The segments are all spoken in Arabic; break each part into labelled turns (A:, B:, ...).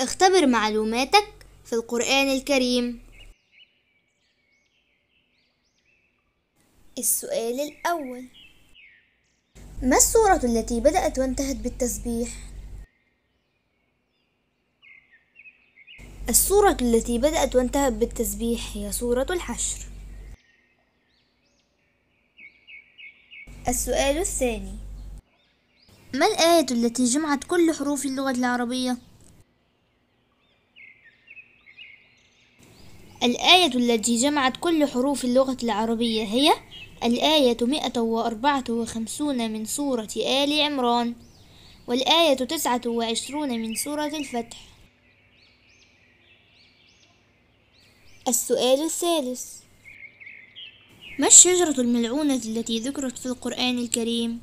A: اختبر معلوماتك في القرآن الكريم السؤال الأول ما السورة التي بدأت وانتهت بالتسبيح؟ السورة التي بدأت وانتهت بالتسبيح هي سورة الحشر السؤال الثاني ما الآية التي جمعت كل حروف اللغة العربية؟ الآية التي جمعت كل حروف اللغة العربية هي الآية 154 من سورة آل عمران والآية 29 من سورة الفتح السؤال الثالث ما الشجرة الملعونة التي ذكرت في القرآن الكريم؟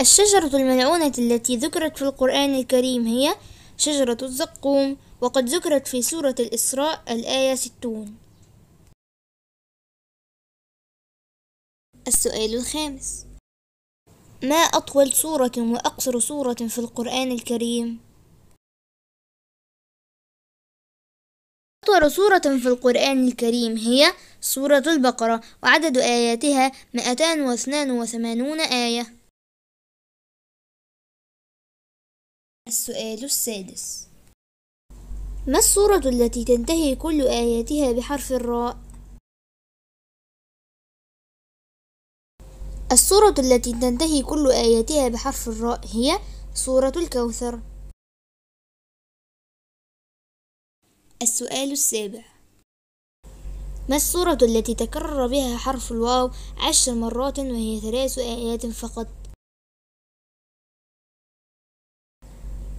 A: الشجرة الملعونة التي ذكرت في القرآن الكريم هي شجرة الزقوم وقد ذكرت في سورة الإسراء الآية 60 السؤال الخامس ما أطول سورة وأقصر سورة في القرآن الكريم؟ أطول سورة في القرآن الكريم هي سورة البقرة وعدد آياتها 282 آية السؤال السادس ما الصورة التي تنتهي كل آياتها بحرف الراء؟ الصورة التي تنتهي كل آياتها بحرف الراء هي صورة الكوثر السؤال السابع ما الصورة التي تكرر بها حرف الواو عشر مرات وهي ثلاث آيات فقط؟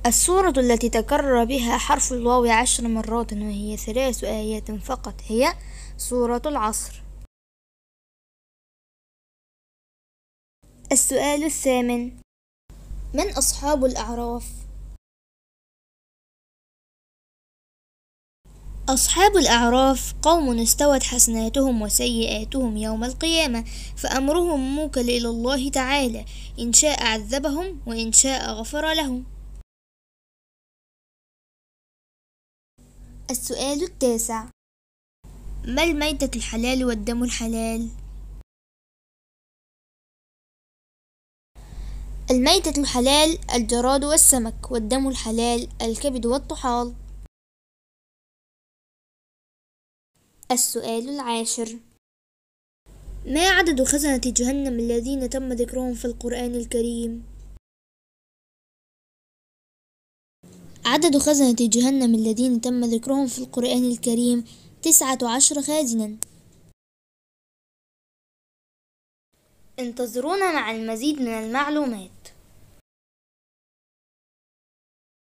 A: السورة التي تكرر بها حرف الواو عشر مرات وهي ثلاث آيات فقط هي سورة العصر السؤال الثامن من أصحاب الأعراف؟ أصحاب الأعراف قوم استوت حسناتهم وسيئاتهم يوم القيامة فأمرهم موكل إلى الله تعالى إن شاء عذبهم وإن شاء غفر لهم السؤال التاسع ما الميتة الحلال والدم الحلال؟ الميتة الحلال الجراد والسمك والدم الحلال الكبد والطحال السؤال العاشر ما عدد خزنة جهنم الذين تم ذكرهم في القرآن الكريم؟ عدد خزنة جهنم الذين تم ذكرهم في القرآن الكريم تسعة عشر خازنا انتظرونا مع المزيد من المعلومات